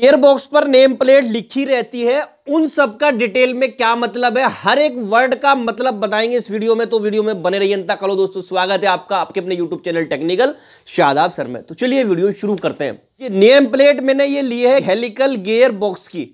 Gear gearbox पर name plate लिखी रहती है उन सब का डिटेल में क्या मतलब है हर एक वर्ड का मतलब बताएंगे इस वीडियो में तो वीडियो में बने रहिए अंता कलो दोस्तों स्वागत है आपका आपके अपने YouTube channel technical Shadab sir में तो चलिए वीडियो शुरू करते हैं ये नेम प्लेट मैंने ये ली है हेलिकल गेयर बॉक्स की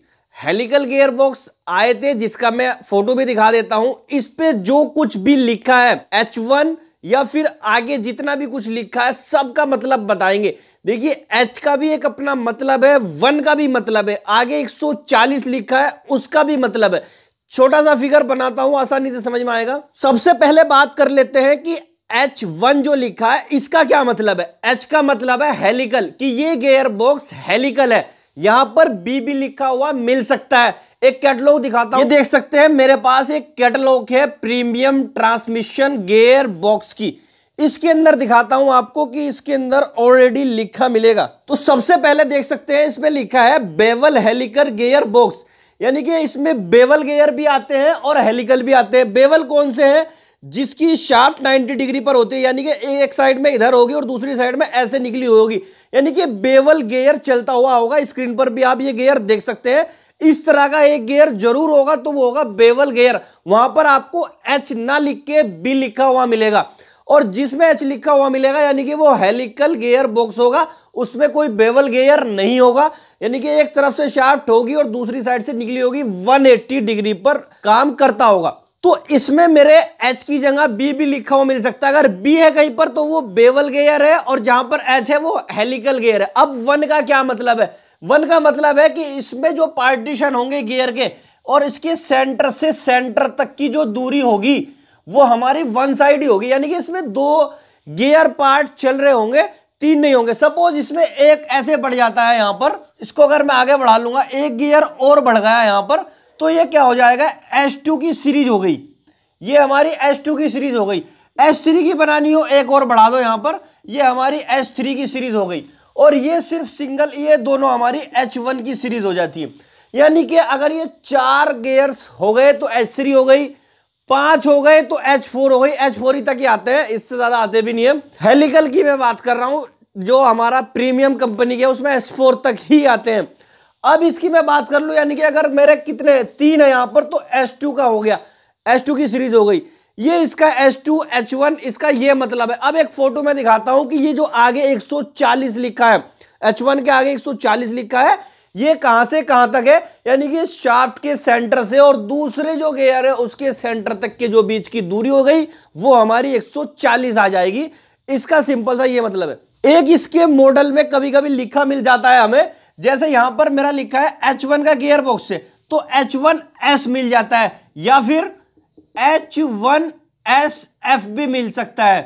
हेलिकल गेयर बॉक्स आए थे जिसका मैं फोटो भी दिखा देता हूं इस पे जो कुछ भी लिखा है एच वन या फिर आगे जितना भी कुछ लिखा है सबका मतलब बताएंगे देखिए एच का भी एक अपना मतलब है वन का भी मतलब है आगे 140 लिखा है उसका भी मतलब है छोटा सा फिगर बनाता हूं आसानी से समझ में आएगा सबसे पहले बात कर लेते हैं कि एच वन जो लिखा है इसका क्या मतलब है एच का मतलब है हेलिकल कि ये गेयर बॉक्स हेलिकल है यहां पर बीबी लिखा हुआ मिल सकता है एक कैटलॉग दिखाता हूं ये देख सकते हैं मेरे पास एक कैटलॉग है प्रीमियम ट्रांसमिशन गेयर बॉक्स की इसके अंदर दिखाता हूं आपको कि इसके अंदर ऑलरेडी लिखा मिलेगा तो सबसे पहले देख सकते हैं इसमें लिखा है बेवल हेलिकर गेयर बॉक्स यानी कि इसमें बेवल गेयर भी आते हैं और हेलिकल भी आते हैं बेवल कौन से हैं जिसकी शाफ्ट 90 डिग्री पर होती है यानी कि एक साइड में इधर होगी और दूसरी साइड में ऐसे निकली होगी यानी कि बेवल गेयर चलता हुआ होगा स्क्रीन पर भी आप ये गेयर देख सकते हैं इस तरह का एक गेयर जरूर होगा तो वो होगा बेवल गेयर वहां पर आपको एच ना लिख के बी लिखा हुआ मिलेगा और जिसमें एच लिखा हुआ मिलेगा यानी कि वो हेलिकल गेयर बॉक्स होगा उसमें कोई बेवल गेयर नहीं होगा यानी कि एक तरफ से शाफ्ट होगी और दूसरी साइड से निकली होगी 180 डिग्री पर काम करता होगा तो इसमें मेरे एच की जगह बी भी लिखा हुआ मिल सकता है अगर बी है कहीं पर तो वो बेवल गेयर है और जहां पर एच है वो हेलिकल गेयर है अब वन का क्या मतलब है वन का मतलब है कि इसमें जो पार्टीशन होंगे गेयर के और इसके सेंटर से सेंटर तक की जो दूरी होगी वो हमारी वन साइड ही होगी यानी कि इसमें दो गियर पार्ट चल रहे होंगे तीन नहीं होंगे सपोज इसमें एक ऐसे बढ़ जाता है यहां पर इसको अगर मैं आगे बढ़ा लूंगा एक गियर और बढ़ गया यहां पर तो ये क्या हो जाएगा एस टू की सीरीज हो गई ये हमारी एस टू की सीरीज हो गई एस थ्री की बनानी हो एक और बढ़ा दो यहाँ पर ये हमारी एस थ्री की सीरीज हो गई और ये सिर्फ सिंगल ये दोनों हमारी एच वन की सीरीज हो जाती है यानी कि अगर ये चार गेयर्स हो गए तो एच थ्री हो गई पांच हो गए तो एच फोर हो गई एच फोर ही तक ही आते हैं इससे ज़्यादा आते भी नहीं है हेलिकल की मैं बात कर रहा हूँ जो हमारा प्रीमियम कंपनी के उसमें एस फोर तक ही आते हैं अब इसकी मैं बात कर लूँ यानी कि अगर मेरे कितने है? तीन है यहाँ पर तो एस टू का हो गया एस टू की सीरीज हो गई ये इसका एस टू एच वन इसका ये मतलब है अब एक फोटो में दिखाता हूँ कि ये जो आगे 140 लिखा है एच वन के आगे 140 लिखा है ये कहाँ से कहाँ तक है यानी कि शाफ्ट के सेंटर से और दूसरे जो गेयर है उसके सेंटर तक के जो बीच की दूरी हो गई वो हमारी चालीस आ जाएगी इसका सिंपल सा ये मतलब है एक इसके मॉडल में कभी कभी लिखा मिल जाता है हमें जैसे यहां पर मेरा लिखा है एच वन का गियर बॉक्स से तो एच वन एस मिल जाता है या फिर एच वन एस एफ भी मिल सकता है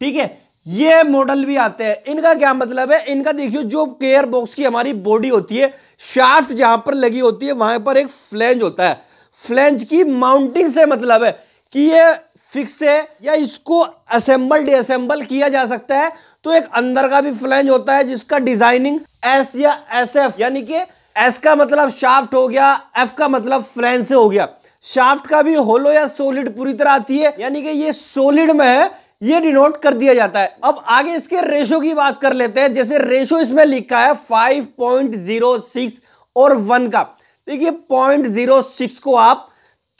ठीक है ये मॉडल भी आते हैं इनका क्या मतलब है इनका देखिए जो गेयर बॉक्स की हमारी बॉडी होती है शाफ्ट जहां पर लगी होती है वहां पर एक फ्लेंज होता है फ्लेंज की माउंटिंग से मतलब है कि ये फिक्स है या इसको असेंबल डिसेंबल किया जा सकता है तो एक अंदर का भी फ्लैंज होता है जिसका डिजाइनिंग एस या एस एफ यानी कि एस का मतलब शाफ्ट हो गया एफ का मतलब फ्लैंज से हो गया शाफ्ट का भी होलो या सोलिड पूरी तरह आती है यानी कि ये सोलिड में है ये डिनोट कर दिया जाता है अब आगे इसके रेशो की बात कर लेते हैं जैसे रेशो इसमें लिखा है 5.06 और 1 का देखिए 0.06 को आप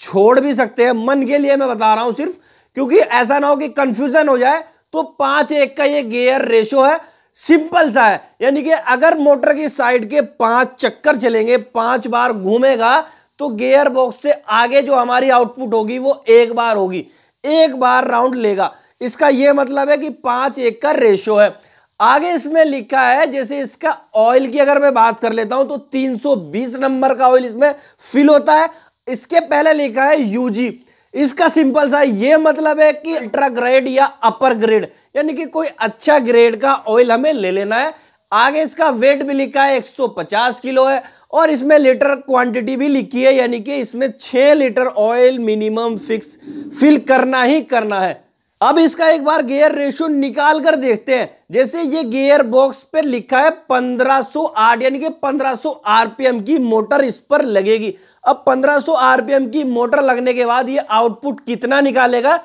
छोड़ भी सकते हैं मन के लिए मैं बता रहा हूं सिर्फ क्योंकि ऐसा ना हो कि कंफ्यूजन हो जाए तो पांच एक का ये गेयर रेशो है सिंपल सा है यानी कि अगर मोटर की साइड के पांच चक्कर चलेंगे पांच बार घूमेगा तो गेयर बॉक्स से आगे जो हमारी आउटपुट होगी वो एक बार होगी एक बार राउंड लेगा इसका ये मतलब है कि पांच एक का रेशो है आगे इसमें लिखा है जैसे इसका ऑयल की अगर मैं बात कर लेता हूं तो 320 नंबर का ऑयल इसमें फिल होता है इसके पहले लिखा है यूजी इसका सिंपल सा ये मतलब है कि अल्ट्रा ग्रेड या अपर ग्रेड यानी कि कोई अच्छा ग्रेड का ऑयल हमें ले लेना है आगे इसका वेट भी लिखा है 150 किलो है और इसमें लीटर क्वांटिटी भी लिखी है यानी कि इसमें 6 litre oil minimum fix fill करना ही करना है अब इसका एक बार गियर रेशो निकाल कर देखते हैं जैसे ये गियर बॉक्स पर लिखा है 1508 यानी कि 1500 आरपीएम की मोटर इस पर लगेगी अब 1500 आरपीएम की मोटर लगने के बाद ये आउटपुट कितना निकालेगा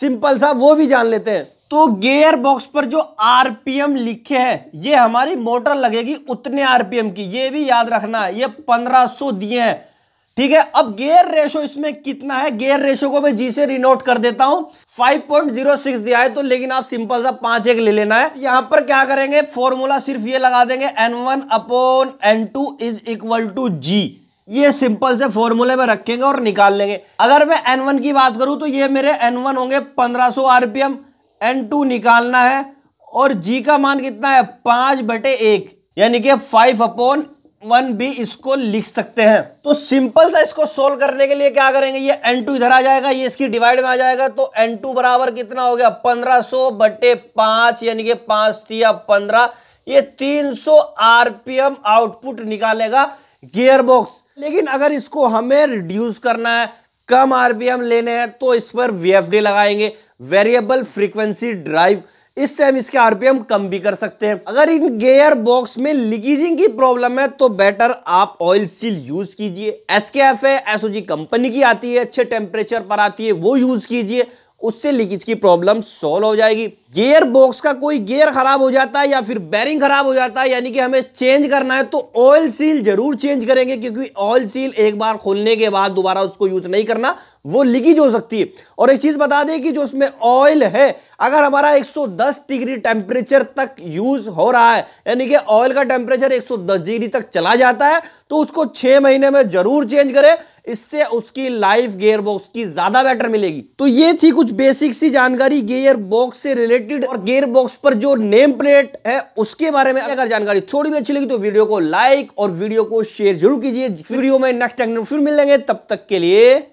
सिंपल सा वो भी जान लेते हैं तो गेयर बॉक्स पर जो आरपीएम लिखे हैं ये हमारी मोटर लगेगी उतने आरपीएम की ये भी याद रखना ये 1500 दिए हैं ठीक है अब गेयर रेशो इसमें कितना है गेयर रेशो को मैं जी से रिनोट कर देता हूं 5.06 दिया है तो लेकिन आप सिंपल सा पांच एक ले लेना है यहां पर क्या करेंगे फॉर्मूला सिर्फ ये लगा देंगे N one upon N two is equal to जी ये सिंपल से फॉर्मूले में रखेंगे और निकाल लेंगे अगर मैं N1 की बात करूं तो ये मेरे N1 होंगे 1500 आरपीएम N2 निकालना है और G का मान कितना है पांच बटे एक यानी कि फाइव अपॉन वन भी इसको लिख सकते हैं तो सिंपल सा इसको सोल्व करने के लिए क्या करेंगे ये N2 इधर आ जाएगा ये इसकी डिवाइड में आ जाएगा तो N2 बराबर कितना हो गया 1500 बटे पांच यानी कि पांच थी या पंद्रह ये 300 आरपीएम आउटपुट निकालेगा गियर बॉक्स लेकिन अगर इसको हमें रिड्यूस करना है कम आरपीएम लेने हैं तो इस पर वीएफडी लगाएंगे वेरिएबल फ्रीक्वेंसी ड्राइव इससे हम इसके आरपीएम कम भी कर सकते हैं अगर इन गेयर बॉक्स में लीकेजिंग की प्रॉब्लम है तो बेटर आप ऑयल सील यूज कीजिए एस के एफ है एसओजी कंपनी की आती है अच्छे टेम्परेचर पर आती है वो यूज कीजिए उससे लीकेज की प्रॉब्लम सॉल्व हो जाएगी गियर बॉक्स का कोई गियर खराब हो जाता है या फिर बैरिंग खराब हो जाता है यानी कि हमें चेंज करना है तो ऑयल सील जरूर चेंज करेंगे क्योंकि ऑयल सील एक बार खोलने के बाद दोबारा उसको यूज नहीं करना वो लीकेज हो सकती है और एक चीज़ बता दें कि जो उसमें ऑयल है अगर हमारा 110 डिग्री टेम्परेचर तक यूज़ हो रहा है यानी कि ऑयल का टेम्परेचर 110 डिग्री तक चला जाता है तो उसको छह महीने में ज़रूर चेंज करें इससे उसकी लाइफ गेयर बॉक्स की ज़्यादा बेटर मिलेगी तो ये थी कुछ बेसिक सी जानकारी गेयर बॉक्स से रिलेटेड और गेयर बॉक्स पर जो नेम प्लेट है उसके बारे में अगर जानकारी थोड़ी भी अच्छी लगी तो वीडियो को लाइक और वीडियो को शेयर जरूर कीजिए वीडियो में नेक्स्ट फिर मिलेंगे तब तक के लिए